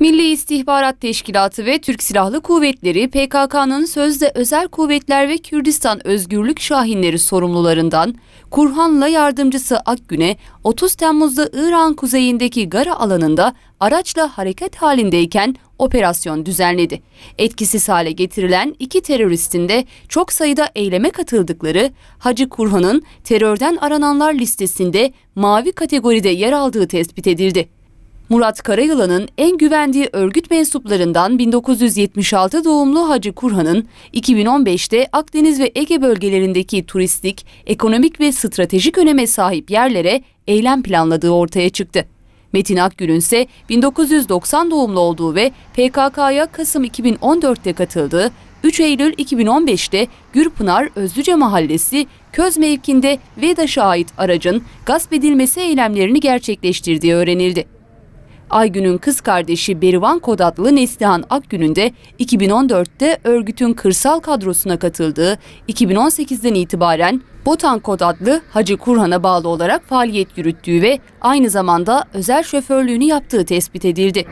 Milli İstihbarat Teşkilatı ve Türk Silahlı Kuvvetleri PKK'nın sözde özel kuvvetler ve Kürdistan Özgürlük Şahinleri sorumlularından Kurhan'la yardımcısı Akgün'e 30 Temmuz'da İran kuzeyindeki Gara alanında araçla hareket halindeyken operasyon düzenledi. Etkisiz hale getirilen iki teröristin de çok sayıda eyleme katıldıkları Hacı Kurhan'ın terörden arananlar listesinde mavi kategoride yer aldığı tespit edildi. Murat Karayılan'ın en güvendiği örgüt mensuplarından 1976 doğumlu Hacı Kurhan'ın 2015'te Akdeniz ve Ege bölgelerindeki turistik, ekonomik ve stratejik öneme sahip yerlere eylem planladığı ortaya çıktı. Metin Akgül'ün ise 1990 doğumlu olduğu ve PKK'ya Kasım 2014'te katıldığı 3 Eylül 2015'te Gürpınar Özlüce Mahallesi Köz mevkinde VEDAŞ'a ait aracın gasp edilmesi eylemlerini gerçekleştirdiği öğrenildi. Aygün'ün kız kardeşi Berivan Kodatlı Neslihan Akgün'ün de 2014'te örgütün kırsal kadrosuna katıldığı 2018'den itibaren Botan Kod adlı Hacı Kurhan'a bağlı olarak faaliyet yürüttüğü ve aynı zamanda özel şoförlüğünü yaptığı tespit edildi.